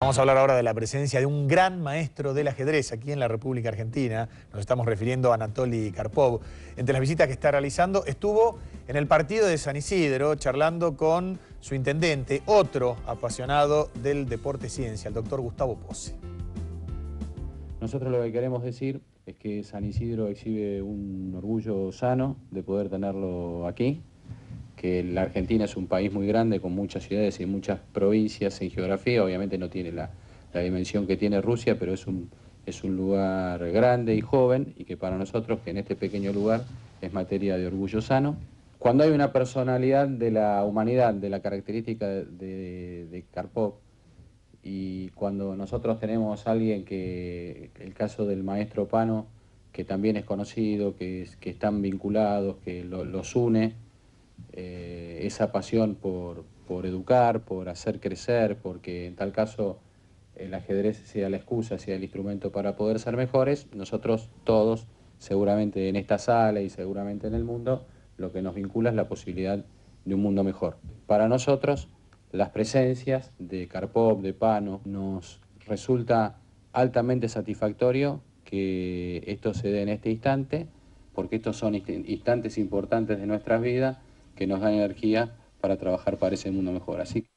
Vamos a hablar ahora de la presencia de un gran maestro del ajedrez aquí en la República Argentina. Nos estamos refiriendo a Anatoly Karpov. Entre las visitas que está realizando, estuvo en el partido de San Isidro charlando con su intendente, otro apasionado del deporte ciencia, el doctor Gustavo Pose. Nosotros lo que queremos decir es que San Isidro exhibe un orgullo sano de poder tenerlo aquí, que la Argentina es un país muy grande con muchas ciudades y muchas provincias en geografía, obviamente no tiene la, dimensión que tiene Rusia, pero es un, es un lugar grande y joven y que para nosotros, que en este pequeño lugar es materia de orgullo sano. Cuando hay una personalidad de la humanidad, de la característica de, de, Karpov, y cuando nosotros tenemos a alguien que, el caso del maestro Pano, que también es conocido, que, están vinculados, que los une, eh, esa pasión por, por, educar, por hacer crecer, porque en tal caso el ajedrez sea la excusa, sea el instrumento para poder ser mejores, nosotros todos, seguramente en esta sala y seguramente en el mundo, lo que nos vincula es la posibilidad de un mundo mejor. Para nosotros, las presencias de Carpop, de Pano, nos resulta altamente satisfactorio que esto se dé en este instante, porque estos son instantes importantes de nuestras vidas que nos dan energía para trabajar para ese mundo mejor. Así